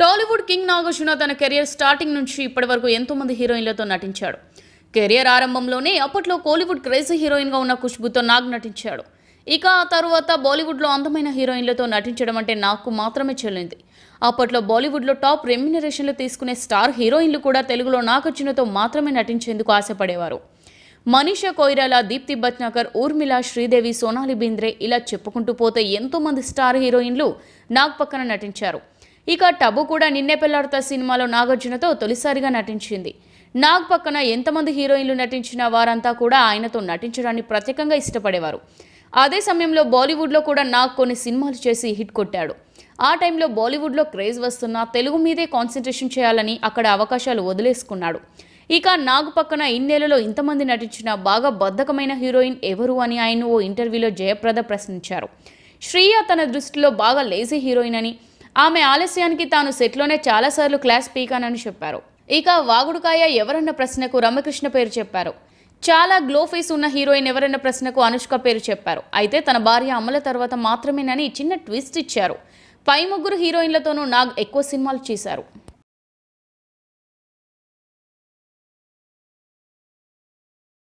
Tollywood king Nagarjuna తన career starting నుంచి ఇప్పటి వరకు ఎంతోమంది హీరోయిన్లతో నటించాడు కెరియర్ ఆరంభంలోనే అప్పట్లో కోలీవుడ్ క్రేజీ హీరోయిన్గా ఉన్న ఖుష్బుతో నాగ్ నటించాడు ఇక ఆ తరువాత బాలీవుడ్లో అందమైన హీరోయిన్లతో నటించడం అంటే నాకు మాత్రమే చెల్లింది అప్పట్లో బాలీవుడ్లో టాప్ రెమ్యునరేషన్లు తీసుకునే స్టార్ హీరోయిన్లు కూడా తెలుగులో నాగార్జునతో మాత్రమే నటించేందుకు ఆశపడేవారు మనీషా కొయిరాలా దీప్తి భట్నాకర్ ఊర్మిళ శ్రీదేవి సోనాలి బింద్రే ఇలా చెప్పుకుంటూ పోతే ఎంతోమంది స్టార్ హీరోయిన్లు నాగ్ పక్కన నటించారు ఇక టబు కూడా నిన్నే పెళ్లాడుతా సినిమాలో నాగార్జునతో తొలిసారిగా నటించింది నాగ్ పక్కన ఎంతమంది హీరోయిన్లు నటించిన వారంతా కూడా ఆయనతో నటించడాన్ని ప్రత్యేకంగా ఇష్టపడేవారు అదే సమయంలో బాలీవుడ్లో కూడా నాగ్ కొన్ని సినిమాలు చేసి హిట్ కొట్టాడు ఆ టైంలో బాలీవుడ్లో క్రేజ్ వస్తున్న తెలుగు మీదే కాన్సన్ట్రేషన్ చేయాలని అక్కడ అవకాశాలు వదిలేసుకున్నాడు ఇక నాగ్ పక్కన ఇన్నేళ్లలో ఇంతమంది నటించిన బాగా బద్ధకమైన హీరోయిన్ ఎవరు అని ఆయన ఓ ఇంటర్వ్యూలో జయప్రద ప్రశ్నించారు శ్రీయ తన దృష్టిలో బాగా లేజీ హీరోయిన్ అని ఆమె ఆలస్యానికి తాను సెట్లోనే చాలాసార్లు క్లాస్ పీకానని చెప్పారు ఇక వాగుడుకాయ ఎవరన్న ప్రశ్నకు రమకృష్ణ పేరు చెప్పారు చాలా గ్లో ఫేస్ ఉన్న హీరోయిన్ ఎవరన్న ప్రశ్నకు అనుష్క పేరు చెప్పారు అయితే తన భార్య అమల తర్వాత మాత్రమేనని చిన్న ట్విస్ట్ ఇచ్చారు పై ముగ్గురు హీరోయిన్లతోనూ నాగ్ ఎక్కువ సినిమాలు చేశారు